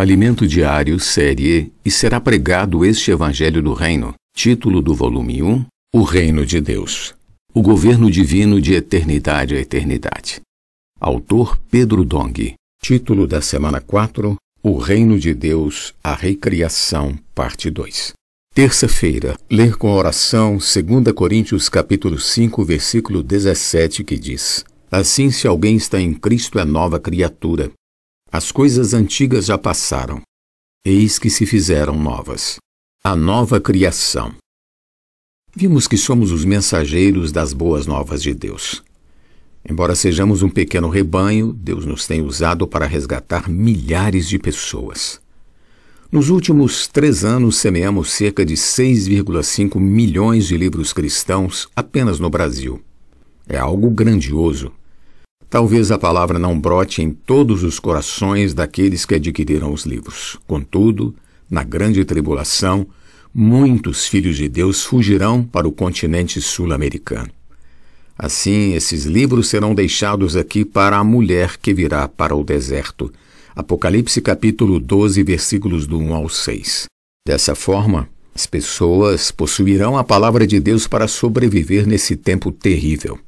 Alimento Diário, série E, será pregado este Evangelho do Reino. Título do volume 1: O Reino de Deus. O Governo Divino de Eternidade a Eternidade. Autor Pedro Dong. Título da semana 4: O Reino de Deus, a Recriação, parte 2. Terça-feira, ler com oração 2 Coríntios capítulo 5, versículo 17, que diz: Assim se alguém está em Cristo é nova criatura. As coisas antigas já passaram, eis que se fizeram novas. A nova criação. Vimos que somos os mensageiros das boas novas de Deus. Embora sejamos um pequeno rebanho, Deus nos tem usado para resgatar milhares de pessoas. Nos últimos três anos, semeamos cerca de 6,5 milhões de livros cristãos apenas no Brasil. É algo grandioso Talvez a palavra não brote em todos os corações daqueles que adquiriram os livros. Contudo, na grande tribulação, muitos filhos de Deus fugirão para o continente sul-americano. Assim, esses livros serão deixados aqui para a mulher que virá para o deserto. Apocalipse capítulo 12, versículos do 1 ao 6. Dessa forma, as pessoas possuirão a palavra de Deus para sobreviver nesse tempo terrível.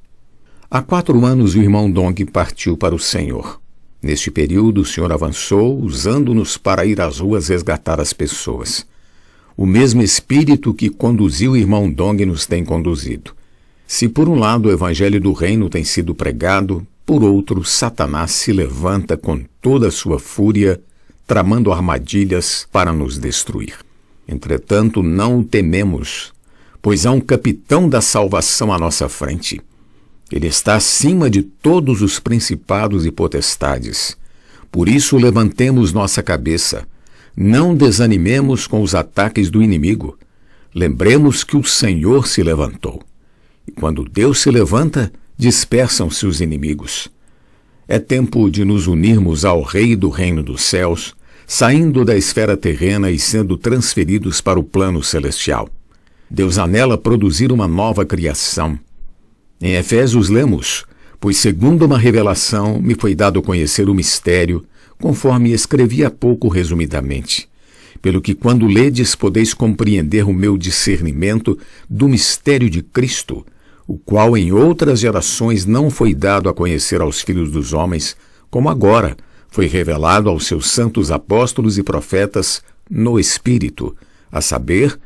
Há quatro anos o irmão Dong partiu para o Senhor. Neste período, o Senhor avançou, usando-nos para ir às ruas resgatar as pessoas. O mesmo Espírito que conduziu o irmão Dong nos tem conduzido. Se por um lado o Evangelho do Reino tem sido pregado, por outro, Satanás se levanta com toda a sua fúria, tramando armadilhas para nos destruir. Entretanto, não o tememos, pois há um capitão da salvação à nossa frente ele está acima de todos os principados e potestades. Por isso, levantemos nossa cabeça. Não desanimemos com os ataques do inimigo. Lembremos que o Senhor se levantou. E quando Deus se levanta, dispersam-se os inimigos. É tempo de nos unirmos ao Rei do Reino dos Céus, saindo da esfera terrena e sendo transferidos para o plano celestial. Deus anela produzir uma nova criação em Efésios lemos: Pois segundo uma revelação me foi dado conhecer o mistério, conforme escrevi há pouco resumidamente. Pelo que, quando ledes, podeis compreender o meu discernimento do mistério de Cristo, o qual em outras gerações não foi dado a conhecer aos filhos dos homens, como agora foi revelado aos seus santos apóstolos e profetas no Espírito, a saber,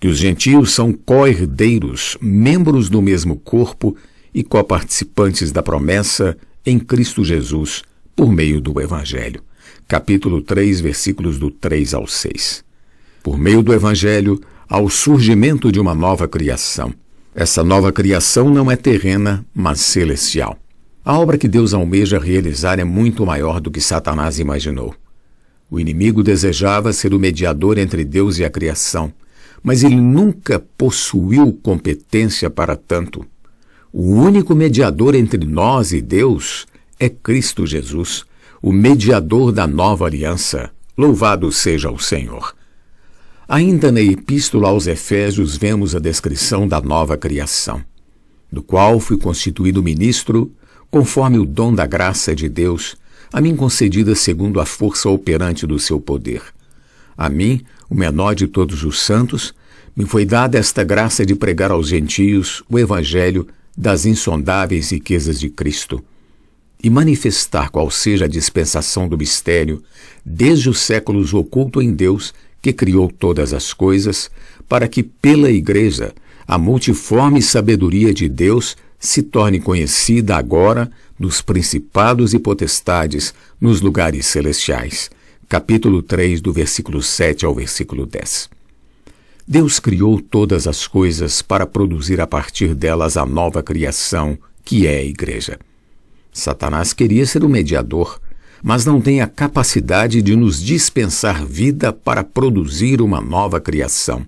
que os gentios são co-herdeiros, membros do mesmo corpo e coparticipantes da promessa em Cristo Jesus por meio do Evangelho. Capítulo 3, versículos do 3 ao 6. Por meio do Evangelho, ao surgimento de uma nova criação. Essa nova criação não é terrena, mas celestial. A obra que Deus almeja realizar é muito maior do que Satanás imaginou. O inimigo desejava ser o mediador entre Deus e a criação, mas ele nunca possuiu competência para tanto. O único mediador entre nós e Deus é Cristo Jesus, o mediador da nova aliança. Louvado seja o Senhor. Ainda na Epístola aos Efésios vemos a descrição da nova criação, do qual fui constituído ministro, conforme o dom da graça de Deus, a mim concedida segundo a força operante do seu poder a mim, o menor de todos os santos, me foi dada esta graça de pregar aos gentios o evangelho das insondáveis riquezas de Cristo e manifestar qual seja a dispensação do mistério, desde os séculos oculto em Deus, que criou todas as coisas, para que pela Igreja a multiforme sabedoria de Deus se torne conhecida agora nos principados e potestades, nos lugares celestiais capítulo 3, do versículo 7 ao versículo 10. Deus criou todas as coisas para produzir a partir delas a nova criação, que é a igreja. Satanás queria ser o mediador, mas não tem a capacidade de nos dispensar vida para produzir uma nova criação.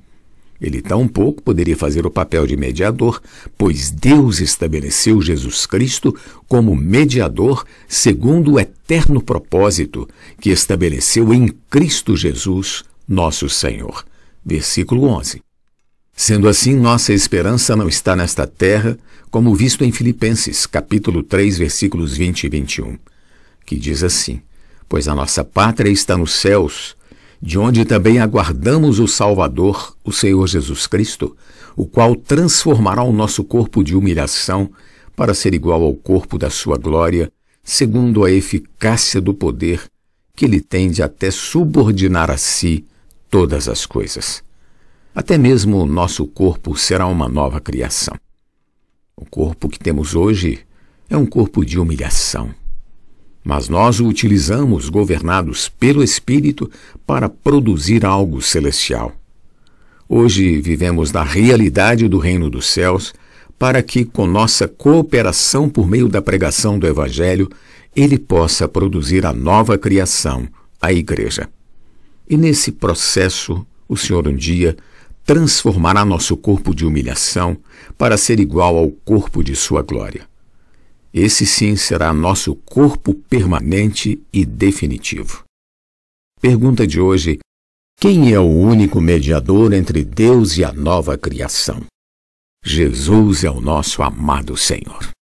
Ele tampouco poderia fazer o papel de mediador, pois Deus estabeleceu Jesus Cristo como mediador segundo o eterno propósito que estabeleceu em Cristo Jesus, nosso Senhor. Versículo 11. Sendo assim, nossa esperança não está nesta terra, como visto em Filipenses, capítulo 3, versículos 20 e 21, que diz assim: Pois a nossa pátria está nos céus, de onde também aguardamos o Salvador, o Senhor Jesus Cristo, o qual transformará o nosso corpo de humilhação para ser igual ao corpo da sua glória, segundo a eficácia do poder que ele tende até subordinar a si todas as coisas. Até mesmo o nosso corpo será uma nova criação. O corpo que temos hoje é um corpo de humilhação mas nós o utilizamos, governados pelo Espírito, para produzir algo celestial. Hoje vivemos na realidade do reino dos céus, para que, com nossa cooperação por meio da pregação do Evangelho, ele possa produzir a nova criação, a Igreja. E nesse processo, o Senhor um dia transformará nosso corpo de humilhação para ser igual ao corpo de Sua glória. Esse sim será nosso corpo permanente e definitivo. Pergunta de hoje: Quem é o único mediador entre Deus e a nova criação? Jesus é o nosso amado Senhor.